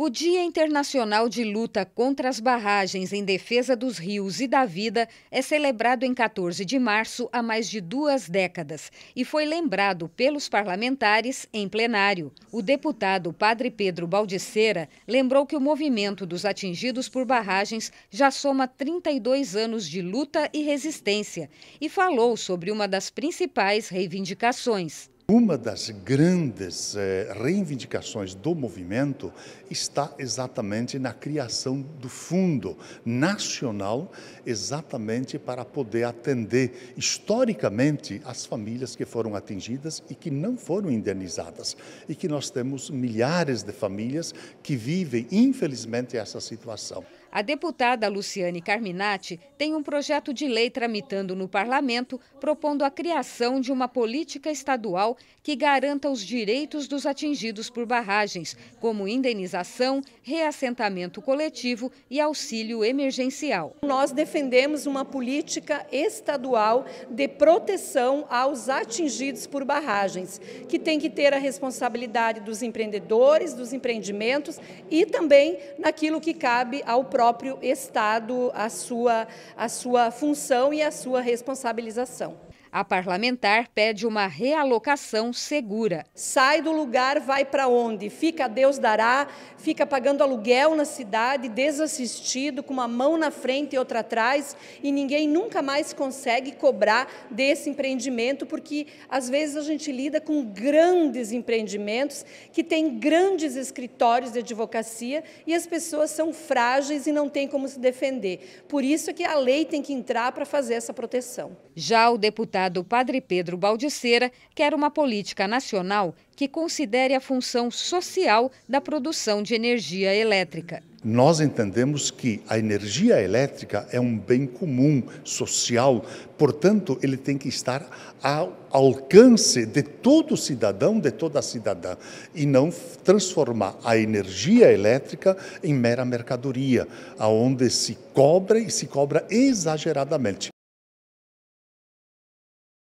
O Dia Internacional de Luta contra as Barragens em Defesa dos Rios e da Vida é celebrado em 14 de março há mais de duas décadas e foi lembrado pelos parlamentares em plenário. O deputado Padre Pedro Baldiceira lembrou que o movimento dos atingidos por barragens já soma 32 anos de luta e resistência e falou sobre uma das principais reivindicações uma das grandes eh, reivindicações do movimento está exatamente na criação do Fundo Nacional, exatamente para poder atender historicamente as famílias que foram atingidas e que não foram indenizadas. E que nós temos milhares de famílias que vivem, infelizmente, essa situação. A deputada Luciane Carminati tem um projeto de lei tramitando no parlamento propondo a criação de uma política estadual que garanta os direitos dos atingidos por barragens, como indenização, reassentamento coletivo e auxílio emergencial. Nós defendemos uma política estadual de proteção aos atingidos por barragens, que tem que ter a responsabilidade dos empreendedores, dos empreendimentos e também naquilo que cabe ao próprio próprio Estado a sua, a sua função e a sua responsabilização. A parlamentar pede uma realocação segura. Sai do lugar, vai para onde? Fica Deus dará, fica pagando aluguel na cidade, desassistido, com uma mão na frente e outra atrás, e ninguém nunca mais consegue cobrar desse empreendimento, porque às vezes a gente lida com grandes empreendimentos que têm grandes escritórios de advocacia e as pessoas são frágeis e não tem como se defender. Por isso que a lei tem que entrar para fazer essa proteção. Já o deputado Padre Pedro Baldiceira quer uma política nacional que considere a função social da produção de energia elétrica. Nós entendemos que a energia elétrica é um bem comum, social, portanto, ele tem que estar ao alcance de todo cidadão, de toda cidadã, e não transformar a energia elétrica em mera mercadoria, aonde se cobra e se cobra exageradamente.